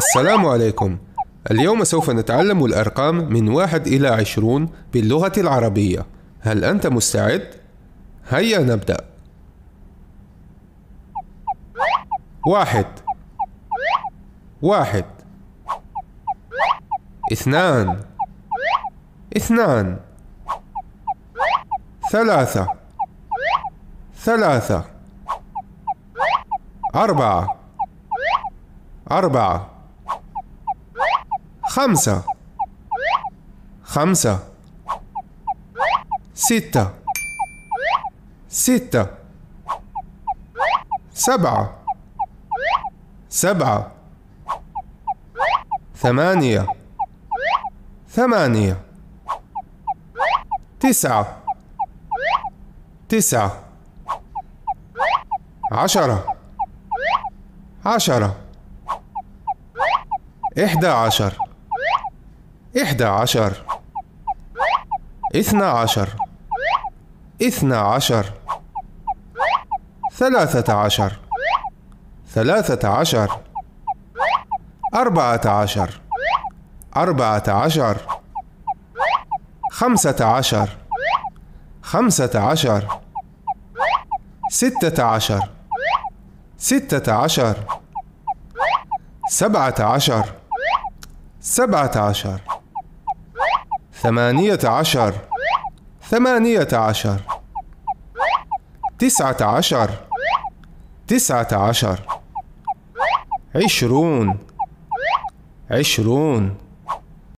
السلام عليكم اليوم سوف نتعلم الأرقام من واحد إلى عشرون باللغة العربية هل أنت مستعد؟ هيا نبدأ واحد واحد اثنان اثنان ثلاثة ثلاثة أربعة أربعة خمسة خمسة ستة ستة سبعة سبعة ثمانية ثمانية تسعة تسعة عشرة عشرة إحدى عشر إحدى عشر إثنى عشر إثنى عشر ثلاثة عشر ثلاثة عشر أربعة عشر أربعة عشر خمسة عشر خمسة عشر ستة عشر ستة عشر سبعة عشر سبعة عشر ثمانية عشر ثمانية عشر تسعة عشر تسعة عشر عشرون عشرون